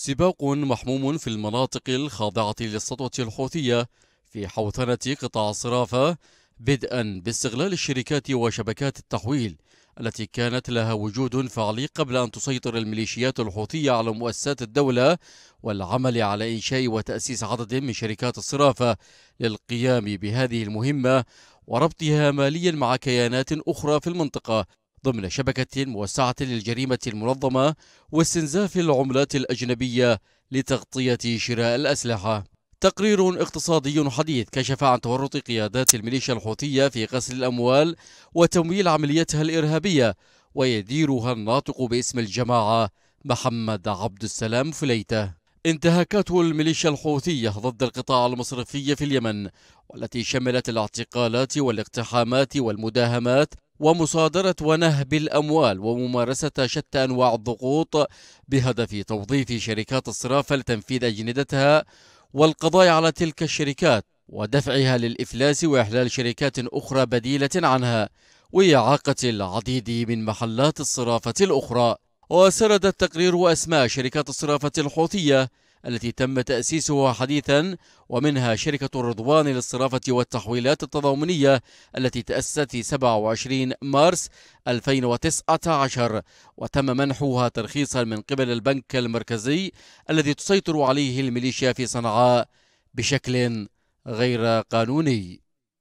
سباق محموم في المناطق الخاضعة للسطوة الحوثية في حوثنة قطاع صرافة بدءا باستغلال الشركات وشبكات التحويل التي كانت لها وجود فعلي قبل أن تسيطر الميليشيات الحوثية على مؤسسات الدولة والعمل على إنشاء وتأسيس عدد من شركات الصرافة للقيام بهذه المهمة وربطها ماليا مع كيانات أخرى في المنطقة ضمن شبكة موسعة للجريمة المنظمة واستنزاف العملات الأجنبية لتغطية شراء الأسلحة. تقرير اقتصادي حديث كشف عن تورط قيادات الميليشيا الحوثية في غسل الأموال وتمويل عمليتها الإرهابية ويديرها الناطق باسم الجماعة محمد عبد السلام فليته انتهاكات الميليشيا الحوثية ضد القطاع المصرفي في اليمن والتي شملت الاعتقالات والاقتحامات والمداهمات ومصادرة ونهب الأموال وممارسة شتى أنواع الضغوط بهدف توظيف شركات الصرافة لتنفيذ أجندتها والقضاء على تلك الشركات ودفعها للإفلاس وإحلال شركات أخرى بديلة عنها وإعاقة العديد من محلات الصرافة الأخرى وسرد التقرير أسماء شركات الصرافة الحوثية التي تم تأسيسها حديثا ومنها شركة الرضوان للصرافة والتحويلات التضامنية التي تأسست في 27 مارس 2019 وتم منحها ترخيصا من قبل البنك المركزي الذي تسيطر عليه الميليشيا في صنعاء بشكل غير قانوني